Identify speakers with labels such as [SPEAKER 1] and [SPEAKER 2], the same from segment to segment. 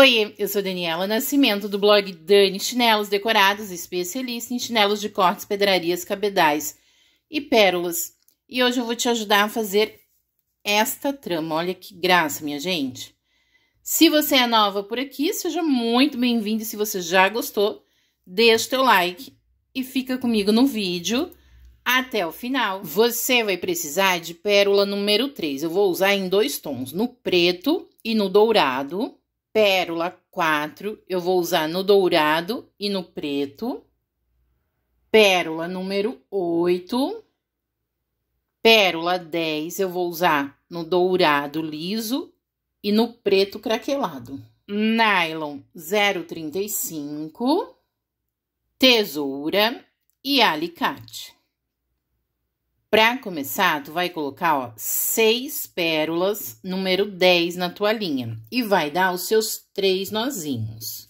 [SPEAKER 1] Oi, eu sou Daniela Nascimento, do blog Dani Chinelos Decorados, especialista em chinelos de cortes, pedrarias, cabedais e pérolas. E hoje eu vou te ajudar a fazer esta trama. Olha que graça, minha gente! Se você é nova por aqui, seja muito bem-vindo. Se você já gostou, deixa o teu like e fica comigo no vídeo até o final. Você vai precisar de pérola número 3. Eu vou usar em dois tons, no preto e no dourado Pérola 4, eu vou usar no dourado e no preto. Pérola número 8. Pérola 10, eu vou usar no dourado liso e no preto craquelado. Nylon 0,35. Tesoura e alicate. Para começar, tu vai colocar, ó, seis pérolas, número 10 na tua linha. E vai dar os
[SPEAKER 2] seus três nozinhos.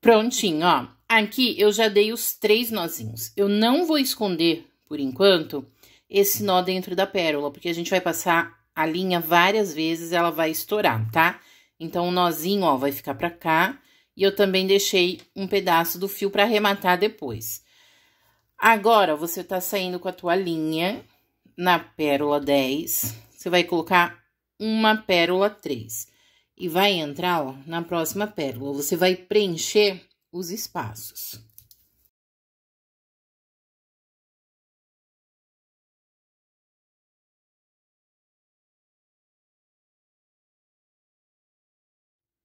[SPEAKER 2] Prontinho, ó. Aqui
[SPEAKER 1] eu já dei os três nozinhos. Eu não vou esconder, por enquanto, esse nó dentro da pérola, porque a gente vai passar a linha várias vezes, ela vai estourar, uhum. tá? Então, o nozinho, ó, vai ficar pra cá. E eu também deixei um pedaço do fio pra arrematar depois. Agora, você tá saindo com a tua linha na pérola 10. Você vai colocar uma pérola 3. E
[SPEAKER 2] vai entrar, ó, na próxima pérola. Você vai preencher os espaços.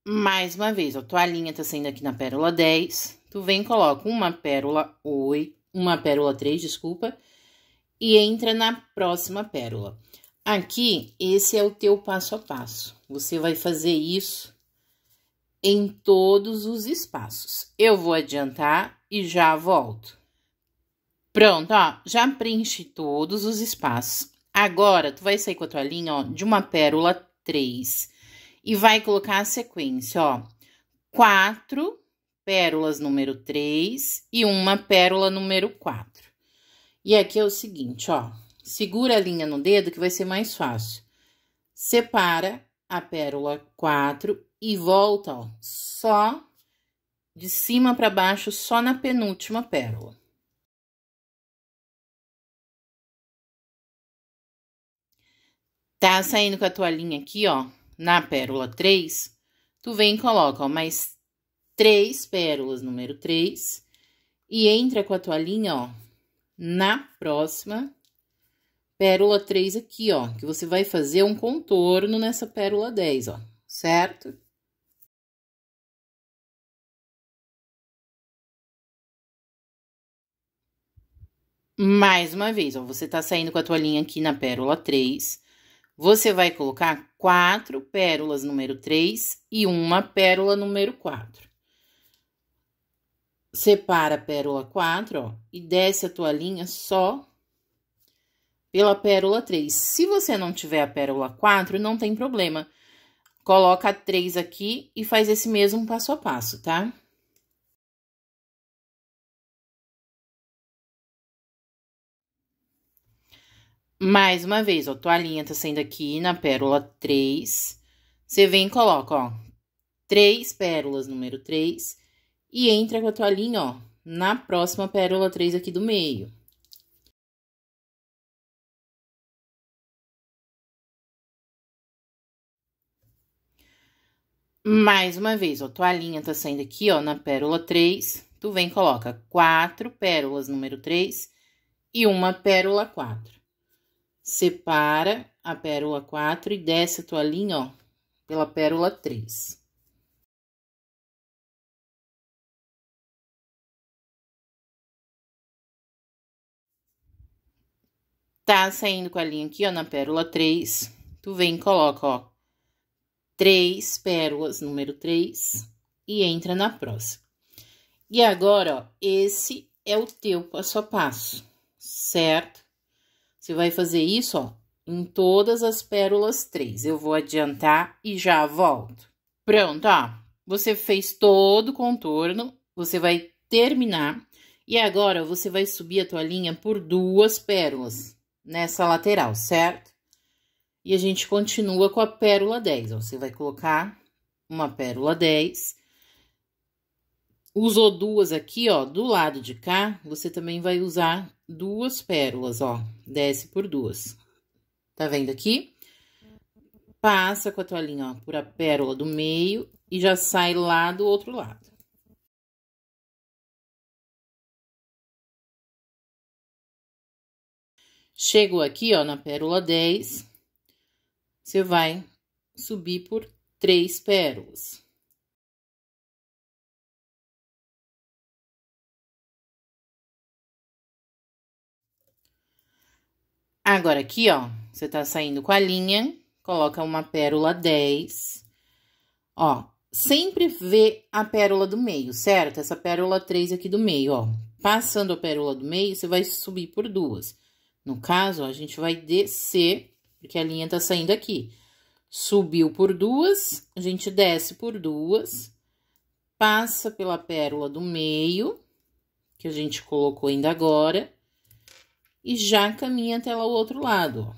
[SPEAKER 2] Mais uma vez, a toalhinha tá saindo aqui na pérola 10. Tu vem coloca
[SPEAKER 1] uma pérola 8, uma pérola 3, desculpa, e entra na próxima pérola. Aqui, esse é o teu passo a passo. Você vai fazer isso em todos os espaços. Eu vou adiantar e já volto. Pronto, ó, já preenche todos os espaços. Agora, tu vai sair com a tua linha, ó, de uma pérola 3 e vai colocar a sequência, ó. Quatro pérolas número 3 e uma pérola número 4. E aqui é o seguinte, ó. Segura a linha no dedo que vai ser mais fácil. Separa a pérola 4
[SPEAKER 2] e volta, ó, só de cima para baixo, só na penúltima pérola. Tá saindo com a toalhinha aqui, ó, na pérola 3,
[SPEAKER 1] tu vem e coloca ó, mais três pérolas número 3 e entra com a tua linha, ó, na próxima pérola
[SPEAKER 2] 3 aqui, ó, que você vai fazer um contorno nessa pérola 10, ó, certo? Mais uma vez, ó, você tá saindo com a tua linha aqui
[SPEAKER 1] na pérola 3, você vai colocar quatro pérolas número 3 e uma pérola número 4. Separa a pérola 4, ó, e desce a tua linha só pela pérola 3. Se você não tiver a pérola 4, não tem problema. Coloca a 3
[SPEAKER 2] aqui e faz esse mesmo passo a passo, tá?
[SPEAKER 1] Mais uma vez, ó, linha tá saindo aqui na pérola 3. Você vem e coloca, ó, três pérolas número 3 e entra com a tua linha, ó,
[SPEAKER 2] na próxima pérola 3 aqui do meio. Mais uma vez, ó, linha tá saindo aqui, ó, na pérola 3. Tu vem e coloca
[SPEAKER 1] quatro pérolas número 3 e uma pérola 4.
[SPEAKER 2] Separa a pérola 4 e desce a tua linha, ó, pela pérola 3. Tá saindo com
[SPEAKER 1] a linha aqui, ó, na pérola 3, tu vem e coloca, ó, três pérolas, número 3, e entra na próxima. E agora, ó, esse é o teu passo a passo, certo? Você vai fazer isso, ó, em todas as pérolas três. Eu vou adiantar e já volto. Pronto, ó. Você fez todo o contorno, você vai terminar. E agora, você vai subir a linha por duas pérolas nessa lateral, certo? E a gente continua com a pérola 10, ó. Você vai colocar uma pérola 10. Usou duas aqui, ó, do lado de cá, você também vai usar duas pérolas, ó, desce por duas. Tá vendo aqui? Passa com a toalhinha, ó, por a pérola do
[SPEAKER 2] meio e já sai lá do outro lado. Chegou aqui, ó, na pérola 10, você vai subir por três pérolas. Agora,
[SPEAKER 1] aqui, ó, você tá saindo com a linha, coloca uma pérola 10. Ó, sempre vê a pérola do meio, certo? Essa pérola 3 aqui do meio, ó. Passando a pérola do meio, você vai subir por duas. No caso, ó, a gente vai descer, porque a linha tá saindo aqui. Subiu por duas, a gente desce por duas, passa pela pérola do meio,
[SPEAKER 2] que a gente colocou ainda agora, e já caminha até lá o outro lado.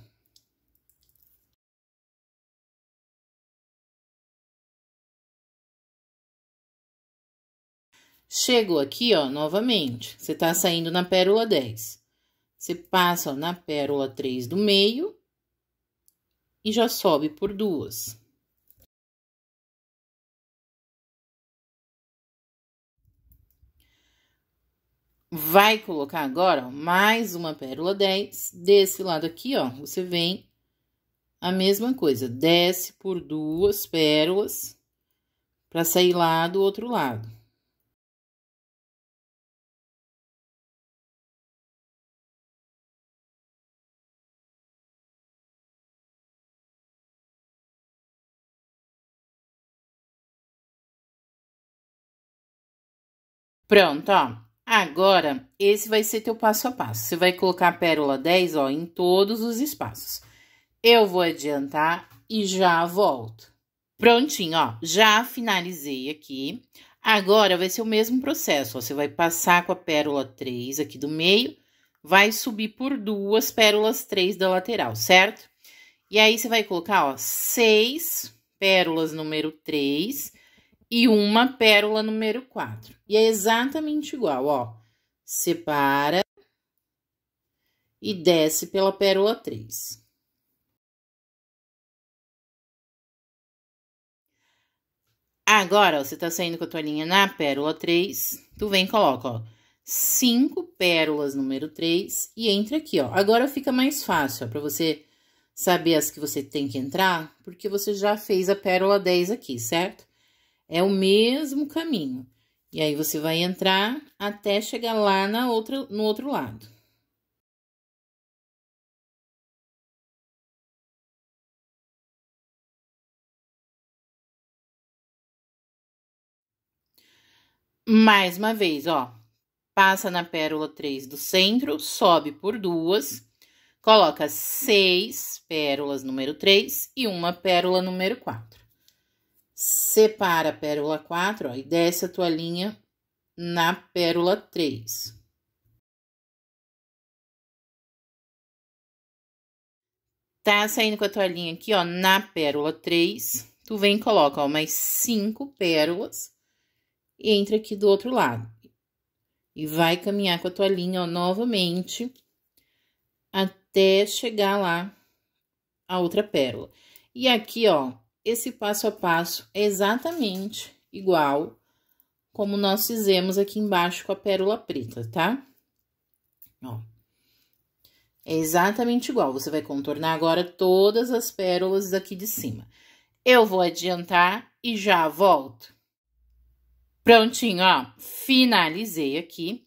[SPEAKER 2] Chegou aqui, ó, novamente.
[SPEAKER 1] Você tá saindo na pérola 10. Você passa ó, na pérola 3 do
[SPEAKER 2] meio e já sobe por duas. vai colocar agora ó, mais uma pérola 10 desse lado aqui, ó.
[SPEAKER 1] Você vem a mesma coisa, desce por duas pérolas
[SPEAKER 2] para sair lá do outro lado. Pronto, ó. Agora, esse vai ser teu passo a passo. Você vai colocar a pérola 10, ó, em todos os
[SPEAKER 1] espaços. Eu vou adiantar e já volto. Prontinho, ó, já finalizei aqui. Agora, vai ser o mesmo processo, ó, você vai passar com a pérola 3 aqui do meio, vai subir por duas pérolas 3 da lateral, certo? E aí, você vai colocar, ó, seis pérolas número 3 e uma pérola número 4. E é exatamente igual, ó.
[SPEAKER 2] Separa e desce pela pérola 3. Agora, ó, você tá saindo com a tua linha na pérola 3, tu vem e coloca, ó,
[SPEAKER 1] cinco pérolas número 3 e entra aqui, ó. Agora fica mais fácil, ó, pra você saber as que você tem que entrar, porque você já fez a pérola 10 aqui, certo? É o mesmo caminho. E aí você vai entrar até chegar
[SPEAKER 2] lá na outra, no outro lado. Mais uma vez, ó,
[SPEAKER 1] passa na pérola 3 do centro, sobe por duas, coloca seis pérolas número 3 e uma pérola número 4
[SPEAKER 2] separa a pérola 4 ó, e desce a tua linha na pérola 3. Tá saindo com a tua linha aqui, ó, na pérola 3, tu vem e coloca, ó, mais
[SPEAKER 1] cinco pérolas e entra aqui do outro lado. E vai caminhar com a tua linha, ó, novamente, até chegar lá a outra pérola. E aqui, ó, esse passo a passo é exatamente igual como nós fizemos aqui embaixo com a pérola preta, tá? Ó. É exatamente igual. Você vai contornar agora todas as pérolas daqui de cima. Eu vou adiantar e já volto. Prontinho, ó. Finalizei aqui.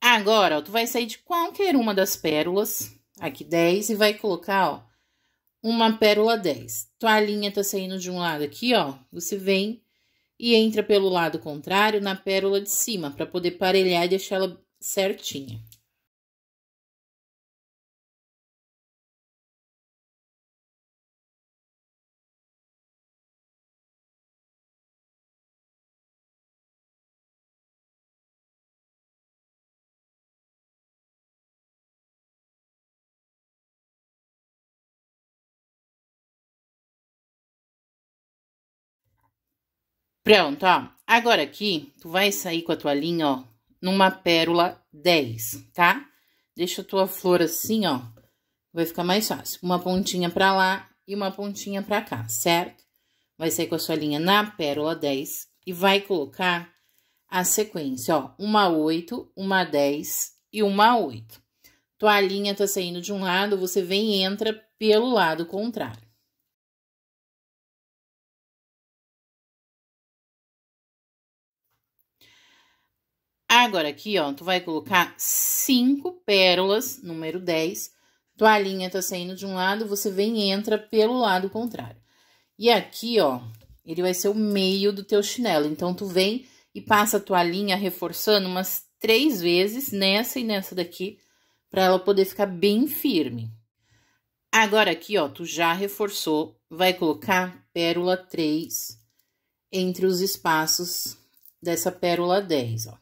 [SPEAKER 1] Agora, ó, tu vai sair de qualquer uma das pérolas, aqui 10, e vai colocar, ó, uma pérola 10. Toalhinha tá saindo de um lado aqui, ó. Você vem
[SPEAKER 2] e entra pelo lado contrário na pérola de cima, para poder parelhar e deixar ela certinha. Pronto, ó. Agora aqui, tu vai sair com a tua linha, ó, numa pérola
[SPEAKER 1] 10, tá? Deixa a tua flor assim, ó. Vai ficar mais fácil. Uma pontinha pra lá e uma pontinha pra cá, certo? Vai sair com a sua linha na pérola 10 e vai colocar a sequência, ó. Uma 8, uma 10 e uma 8. Tua linha tá saindo de um lado, você vem e entra
[SPEAKER 2] pelo lado contrário. Agora aqui, ó, tu vai
[SPEAKER 1] colocar cinco pérolas, número 10. Tua linha tá saindo de um lado, você vem e entra pelo lado contrário. E aqui, ó, ele vai ser o meio do teu chinelo. Então, tu vem e passa a tua linha reforçando umas três vezes, nessa e nessa daqui, para ela poder ficar bem firme. Agora aqui, ó, tu já reforçou, vai colocar pérola 3 entre os espaços dessa pérola 10, ó.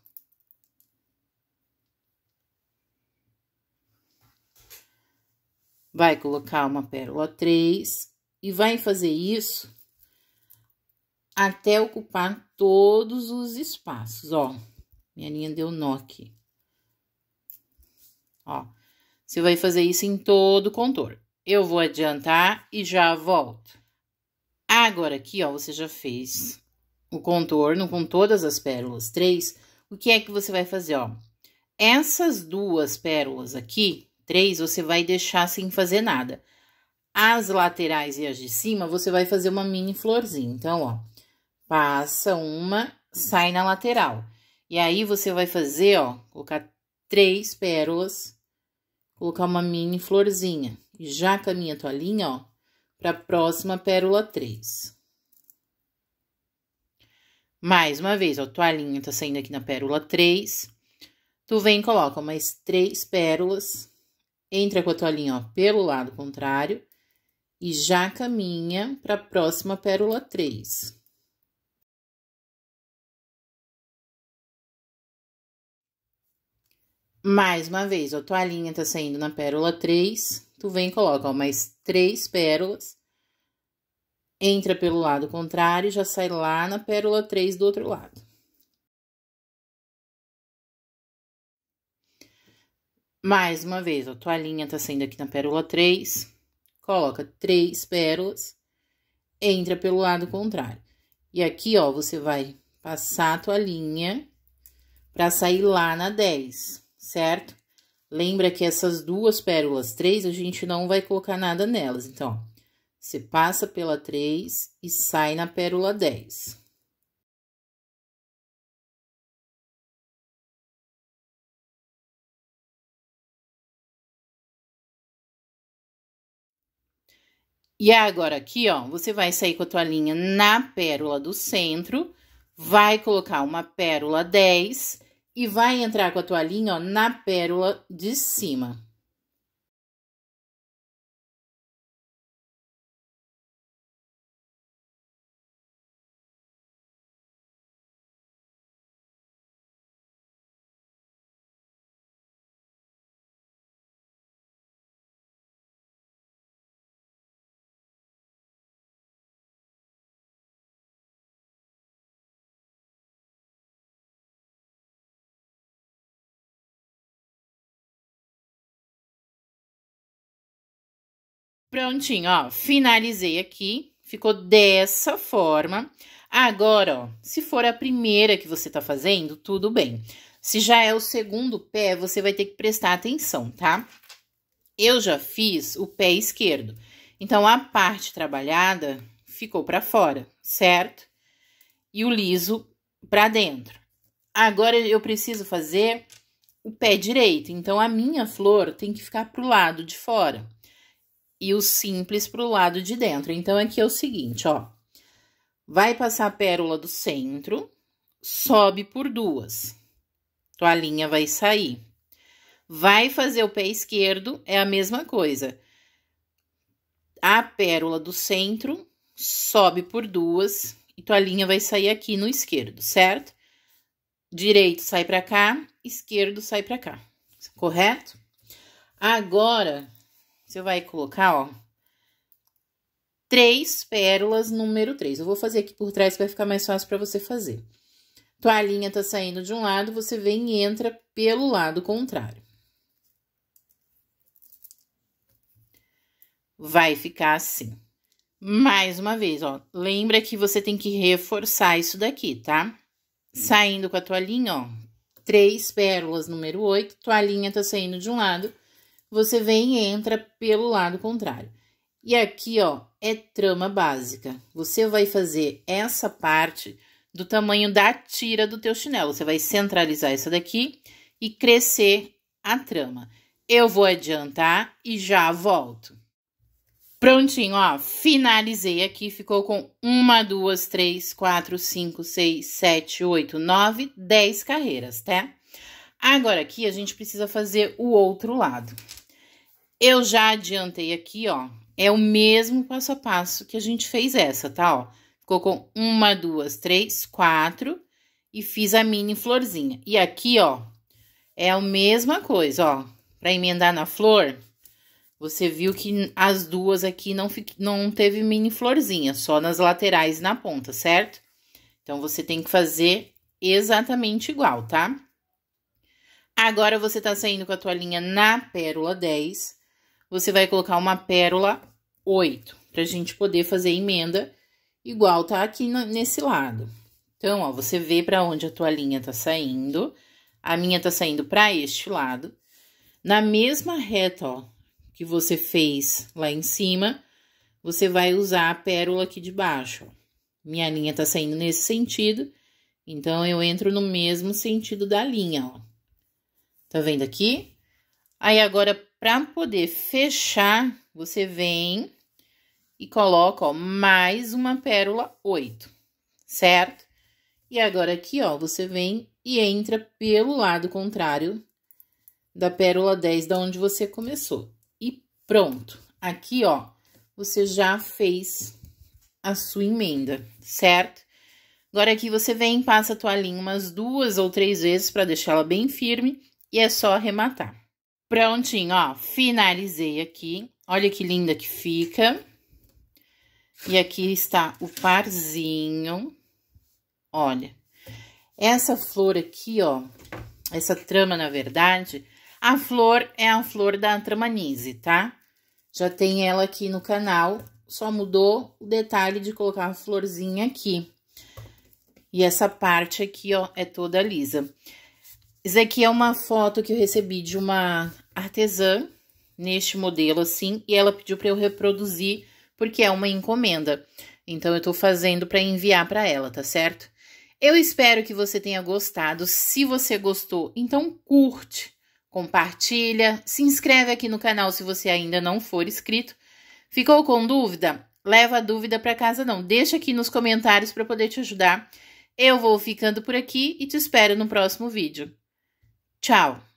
[SPEAKER 1] vai colocar uma pérola 3 e vai fazer isso até ocupar todos os espaços, ó. Minha linha deu nó aqui. Ó, você vai fazer isso em todo o contorno. Eu vou adiantar e já volto. Agora aqui, ó, você já fez o contorno com todas as pérolas três. O que é que você vai fazer, ó? Essas duas pérolas aqui, três, você vai deixar sem fazer nada. As laterais e as de cima, você vai fazer uma mini florzinha. Então, ó, passa uma, sai na lateral. E aí, você vai fazer, ó, colocar três pérolas, colocar uma mini florzinha. E já caminha a tua linha, ó, para próxima pérola três Mais uma vez, ó, tua linha tá saindo aqui na pérola três Tu vem e coloca mais três pérolas entra com a toalhinha ó, pelo lado contrário
[SPEAKER 2] e já caminha para a próxima pérola 3. Mais uma vez, a toalhinha tá saindo na pérola 3, tu vem e coloca ó,
[SPEAKER 1] mais três pérolas, entra pelo lado contrário e já sai lá na pérola 3 do outro lado. Mais uma vez, a toalhinha tá saindo aqui na pérola 3. Coloca três pérolas, entra pelo lado contrário. E aqui, ó, você vai passar a toalhinha pra sair lá na 10, certo? Lembra que essas duas pérolas 3, a gente não vai colocar nada
[SPEAKER 2] nelas. Então, ó, você passa pela 3 e sai na pérola 10. E agora aqui, ó, você vai sair com a tua linha na pérola do
[SPEAKER 1] centro, vai colocar uma pérola 10 e vai entrar com a tua linha,
[SPEAKER 2] ó, na pérola de cima. Prontinho, ó, finalizei aqui, ficou dessa forma.
[SPEAKER 1] Agora, ó, se for a primeira que você tá fazendo, tudo bem. Se já é o segundo pé, você vai ter que prestar atenção, tá? Eu já fiz o pé esquerdo, então a parte trabalhada ficou para fora, certo? E o liso para dentro. Agora, eu preciso fazer o pé direito, então a minha flor tem que ficar pro lado de fora e o simples para o lado de dentro. Então, aqui é o seguinte, ó. Vai passar a pérola do centro, sobe por duas. tua linha vai sair. Vai fazer o pé esquerdo, é a mesma coisa. A pérola do centro, sobe por duas, e tua linha vai sair aqui no esquerdo, certo? Direito sai para cá, esquerdo sai para cá, correto? Agora, você vai colocar, ó, três pérolas número três Eu vou fazer aqui por trás, vai ficar mais fácil para você fazer. Toalhinha tá saindo de um lado, você vem e entra pelo lado contrário. Vai ficar assim. Mais uma vez, ó, lembra que você tem que reforçar isso daqui, tá? Saindo com a toalhinha, ó, três pérolas número oito, toalhinha tá saindo de um lado, você vem e entra pelo lado contrário. E aqui, ó, é trama básica. Você vai fazer essa parte do tamanho da tira do teu chinelo. Você vai centralizar essa daqui e crescer a trama. Eu vou adiantar e já volto. Prontinho, ó, finalizei aqui, ficou com uma, duas, três, quatro, cinco, seis, sete, oito, nove, dez carreiras, tá? Agora aqui a gente precisa fazer o outro lado. Eu já adiantei aqui, ó. É o mesmo passo a passo que a gente fez essa, tá? Ó, ficou com uma, duas, três, quatro e fiz a mini florzinha. E aqui, ó, é a mesma coisa, ó. Pra emendar na flor, você viu que as duas aqui não, não teve mini florzinha, só nas laterais e na ponta, certo? Então, você tem que fazer exatamente igual, tá? Agora, você tá saindo com a tua linha na pérola 10 você vai colocar uma pérola 8, pra gente poder fazer emenda igual tá aqui nesse lado. Então, ó, você vê pra onde a tua linha tá saindo, a minha tá saindo pra este lado. Na mesma reta, ó, que você fez lá em cima, você vai usar a pérola aqui de baixo. Ó. Minha linha tá saindo nesse sentido, então, eu entro no mesmo sentido da linha, ó. Tá vendo aqui? Aí, agora, para poder fechar, você vem e coloca, ó, mais uma pérola 8, certo? E agora aqui, ó, você vem e entra pelo lado contrário da pérola 10, da onde você começou. E pronto. Aqui, ó, você já fez a sua emenda, certo? Agora aqui você vem, passa a toalhinha umas duas ou três vezes para deixar ela bem firme e é só arrematar. Prontinho, ó, finalizei aqui. Olha que linda que fica. E aqui está o parzinho. Olha, essa flor aqui, ó, essa trama, na verdade, a flor é a flor da tramanise, tá? Já tem ela aqui no canal, só mudou o detalhe de colocar a florzinha aqui. E essa parte aqui, ó, é toda lisa. Isso aqui é uma foto que eu recebi de uma artesã, neste modelo assim, e ela pediu para eu reproduzir, porque é uma encomenda. Então, eu estou fazendo para enviar para ela, tá certo? Eu espero que você tenha gostado. Se você gostou, então curte, compartilha, se inscreve aqui no canal se você ainda não for inscrito. Ficou com dúvida? Leva a dúvida para casa não. Deixa aqui nos comentários para poder te ajudar.
[SPEAKER 2] Eu vou ficando por aqui e te espero no próximo vídeo. Tchau!